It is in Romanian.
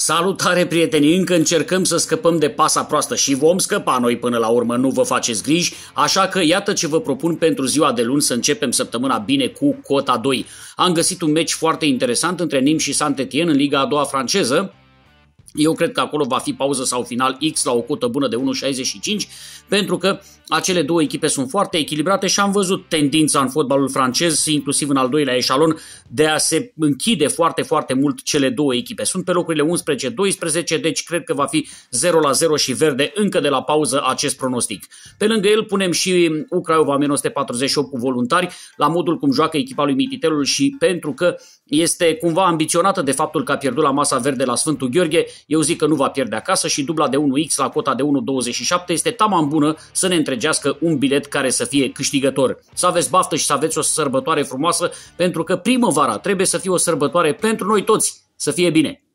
Salutare prieteni! încă încercăm să scăpăm de pasa proastă și vom scăpa noi până la urmă, nu vă faceți griji, așa că iată ce vă propun pentru ziua de luni să începem săptămâna bine cu cota 2. Am găsit un meci foarte interesant între Nim și Saint-Etienne în Liga a doua franceză, eu cred că acolo va fi pauză sau final X la o cotă bună de 1,65 pentru că acele două echipe sunt foarte echilibrate și am văzut tendința în fotbalul francez, inclusiv în al doilea eșalon, de a se închide foarte, foarte mult cele două echipe. Sunt pe locurile 11-12, deci cred că va fi 0 la 0 și verde încă de la pauză acest pronostic. Pe lângă el punem și Ucraiova 1948 cu voluntari, la modul cum joacă echipa lui Mititelul și pentru că este cumva ambiționată de faptul că a pierdut la masa verde la Sfântul Gheorghe, eu zic că nu va pierde acasă și dubla de 1x la cota de 1.27 este taman bună să ne întregească un bilet care să fie câștigător. Să aveți baftă și să aveți o sărbătoare frumoasă pentru că primăvara trebuie să fie o sărbătoare pentru noi toți. Să fie bine!